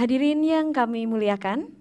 Hadirin yang kami muliakan,